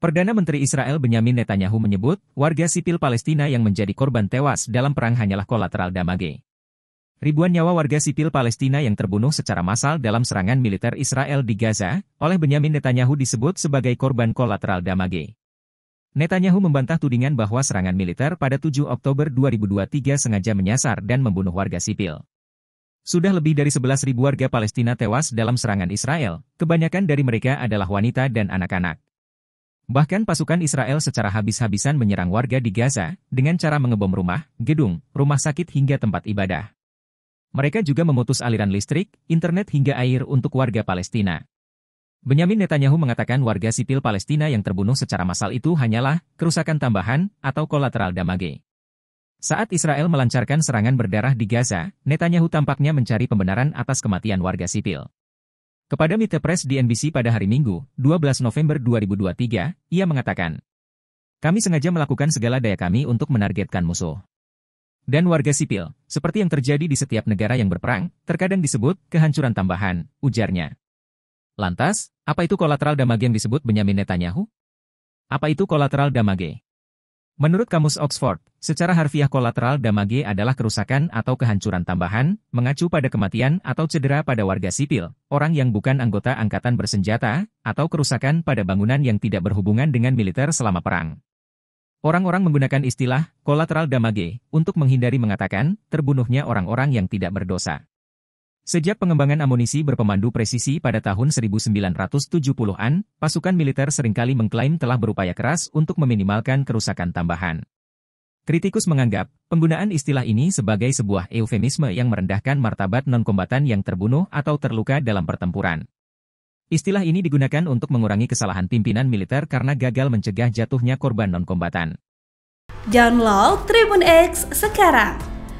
Perdana Menteri Israel Benyamin Netanyahu menyebut, warga sipil Palestina yang menjadi korban tewas dalam perang hanyalah kolateral damage. Ribuan nyawa warga sipil Palestina yang terbunuh secara massal dalam serangan militer Israel di Gaza, oleh Benyamin Netanyahu disebut sebagai korban kolateral damage. Netanyahu membantah tudingan bahwa serangan militer pada 7 Oktober 2023 sengaja menyasar dan membunuh warga sipil. Sudah lebih dari 11.000 warga Palestina tewas dalam serangan Israel, kebanyakan dari mereka adalah wanita dan anak-anak. Bahkan pasukan Israel secara habis-habisan menyerang warga di Gaza dengan cara mengebom rumah, gedung, rumah sakit hingga tempat ibadah. Mereka juga memutus aliran listrik, internet hingga air untuk warga Palestina. Benyamin Netanyahu mengatakan warga sipil Palestina yang terbunuh secara massal itu hanyalah kerusakan tambahan atau kolateral damage. Saat Israel melancarkan serangan berdarah di Gaza, Netanyahu tampaknya mencari pembenaran atas kematian warga sipil. Kepada Meet Press di NBC pada hari Minggu, 12 November 2023, ia mengatakan, Kami sengaja melakukan segala daya kami untuk menargetkan musuh. Dan warga sipil, seperti yang terjadi di setiap negara yang berperang, terkadang disebut kehancuran tambahan, ujarnya. Lantas, apa itu kolateral damage yang disebut Benyamin Netanyahu? Apa itu kolateral damage? Menurut Kamus Oxford, secara harfiah kolateral damage adalah kerusakan atau kehancuran tambahan, mengacu pada kematian atau cedera pada warga sipil, orang yang bukan anggota angkatan bersenjata, atau kerusakan pada bangunan yang tidak berhubungan dengan militer selama perang. Orang-orang menggunakan istilah kolateral damage untuk menghindari mengatakan terbunuhnya orang-orang yang tidak berdosa. Sejak pengembangan amunisi berpemandu presisi pada tahun 1970-an, pasukan militer seringkali mengklaim telah berupaya keras untuk meminimalkan kerusakan tambahan. Kritikus menganggap penggunaan istilah ini sebagai sebuah eufemisme yang merendahkan martabat non-kombatan yang terbunuh atau terluka dalam pertempuran. Istilah ini digunakan untuk mengurangi kesalahan pimpinan militer karena gagal mencegah jatuhnya korban nonkombatan. Download Tribun X sekarang